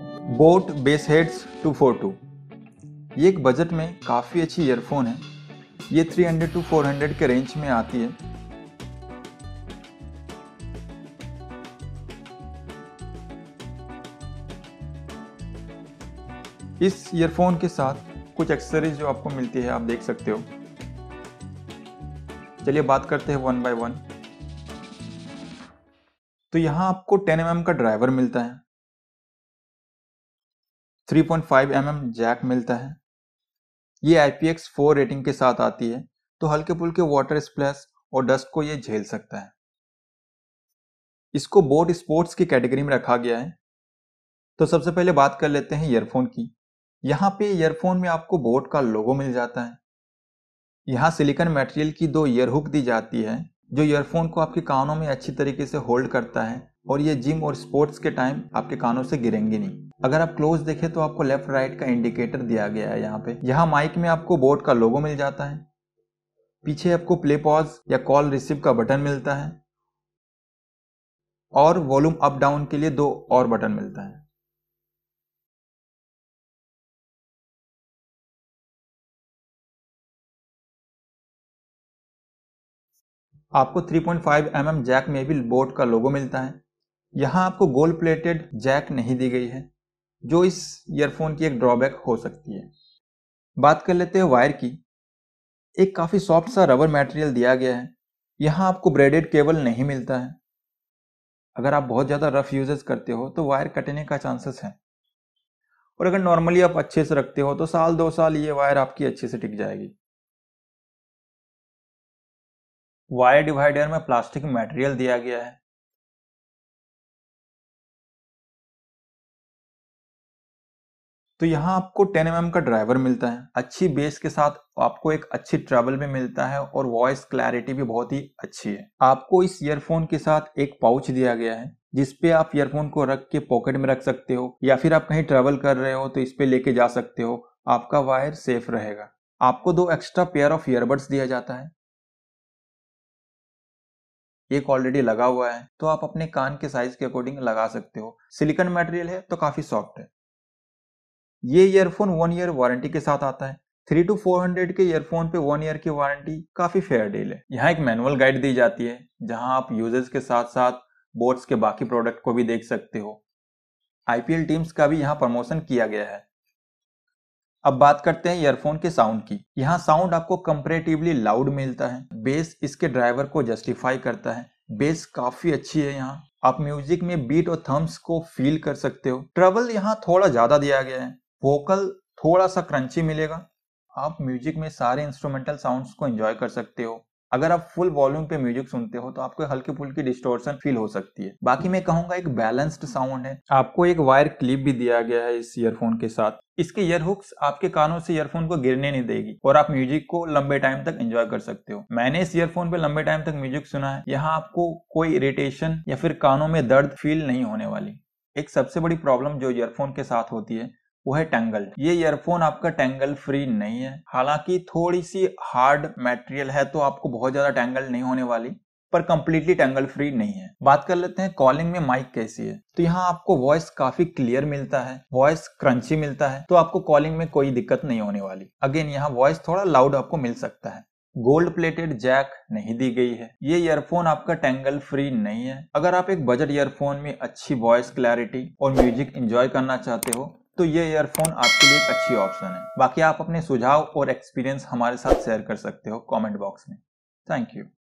boat base heads 242 ये एक budget में काफ़ी अच्छी ईयरफोन है ये 300 टू 400 के रेंज में आती है इस ईयरफोन के साथ कुछ एक्सेसरीज जो आपको मिलती है आप देख सकते हो चलिए बात करते हैं वन बाय वन तो यहाँ आपको 10 एम mm का ड्राइवर मिलता है 3.5 पॉइंट mm जैक मिलता है ये IPX4 रेटिंग के साथ आती है तो हल्के पुल्के वाटर स्प्लैश और डस्ट को ये झेल सकता है इसको बोट स्पोर्ट्स की कैटेगरी में रखा गया है तो सबसे पहले बात कर लेते हैं ईयरफोन की यहाँ पे ईयरफोन में आपको बोट का लोगो मिल जाता है यहाँ सिलिकन मटेरियल की दो ईयर हुक दी जाती है जो ईयरफोन को आपके कानों में अच्छी तरीके से होल्ड करता है और ये जिम और स्पोर्ट्स के टाइम आपके कानों से गिरेंगे नहीं अगर आप क्लोज देखें तो आपको लेफ्ट राइट का इंडिकेटर दिया गया है यहाँ पे यहाँ माइक में आपको बोर्ड का लोगो मिल जाता है पीछे आपको प्ले पॉज या कॉल रिसीव का बटन मिलता है और वॉल्यूम अप डाउन के लिए दो और बटन मिलता है आपको 3.5 पॉइंट mm जैक में भी बोट का लोगो मिलता है यहाँ आपको गोल्ड प्लेटेड जैक नहीं दी गई है जो इस ईयरफोन की एक ड्रॉबैक हो सकती है बात कर लेते हैं वायर की एक काफ़ी सॉफ्ट सा रबर मटेरियल दिया गया है यहाँ आपको ब्रेडेड केबल नहीं मिलता है अगर आप बहुत ज़्यादा रफ यूजेस करते हो तो वायर कटने का चांसेस है और अगर नॉर्मली आप अच्छे से रखते हो तो साल दो साल ये वायर आपकी अच्छे से टिक जाएगी वायर डिवाइडर में प्लास्टिक मटेरियल दिया गया है तो यहाँ आपको 10 एम mm का ड्राइवर मिलता है अच्छी बेस के साथ आपको एक अच्छी ट्रेवल भी मिलता है और वॉइस क्लैरिटी भी बहुत ही अच्छी है आपको इस ईयरफोन के साथ एक पाउच दिया गया है जिसपे आप ईयरफोन को रख के पॉकेट में रख सकते हो या फिर आप कहीं ट्रेवल कर रहे हो तो इस पे लेके जा सकते हो आपका वायर सेफ रहेगा आपको दो एक्स्ट्रा पेयर ऑफ ईयरबड्स दिया जाता है एक ऑलरेडी लगा हुआ है तो आप अपने कान के साइज के अकॉर्डिंग लगा सकते हो सिलिकन मटेरियल है तो काफी सॉफ्ट है ये ईयरफोन वन ईयर वारंटी के साथ आता है थ्री टू फोर हंड्रेड के ईयरफोन पे वन ईयर की वारंटी काफी फेयर डील है यहाँ एक मैनुअल गाइड दी जाती है जहाँ आप यूजर्स के साथ साथ बोर्ड्स के बाकी प्रोडक्ट को भी देख सकते हो आईपीएल टीम्स का भी यहाँ प्रमोशन किया गया है अब बात करते हैं ईयरफोन के साउंड की यहाँ साउंड आपको कंपेरेटिवली लाउड मिलता है बेस इसके ड्राइवर को जस्टिफाई करता है बेस काफी अच्छी है यहाँ आप म्यूजिक में बीट और थम्स को फील कर सकते हो ट्रेवल यहाँ थोड़ा ज्यादा दिया गया है वोकल थोड़ा सा क्रंची मिलेगा आप म्यूजिक में सारे इंस्ट्रूमेंटल साउंड्स को एंजॉय कर सकते हो अगर आप फुल वॉल्यूम पे म्यूजिक सुनते हो तो आपको हल्की फुल्की डिस्टोर्शन फील हो सकती है बाकी मैं कहूंगा एक बैलेंस्ड साउंड है आपको एक वायर क्लिप भी दिया गया है इस ईयरफोन के साथ इसके ईयरहुक्स आपके कानों से ईयरफोन को गिरने नहीं देगी और आप म्यूजिक को लंबे टाइम तक एंजॉय कर सकते हो मैंने इस ईयरफोन पे लंबे टाइम तक म्यूजिक सुना है यहाँ आपको कोई इरिटेशन या फिर कानों में दर्द फील नहीं होने वाली एक सबसे बड़ी प्रॉब्लम जो ईयरफोन के साथ होती है वो है टेंगल ये ईयरफोन आपका टेंगल फ्री नहीं है हालांकि थोड़ी सी हार्ड मटेरियल है तो आपको बहुत ज्यादा टेंगल नहीं होने वाली पर कंप्लीटली टेंगल फ्री नहीं है बात कर लेते हैं कॉलिंग में माइक कैसी है तो यहाँ आपको वॉइस काफी क्लियर मिलता है वॉइस क्रंची मिलता है तो आपको कॉलिंग में कोई दिक्कत नहीं होने वाली अगेन यहाँ वॉइस थोड़ा लाउड आपको मिल सकता है गोल्ड प्लेटेड जैक नहीं दी गई है ये ईयरफोन आपका टेंगल फ्री नहीं है अगर आप एक बजट ईयरफोन में अच्छी वॉइस क्लैरिटी और म्यूजिक एंजॉय करना चाहते हो तो ये ईयरफोन आपके लिए एक अच्छी ऑप्शन है बाकी आप अपने सुझाव और एक्सपीरियंस हमारे साथ शेयर कर सकते हो कमेंट बॉक्स में थैंक यू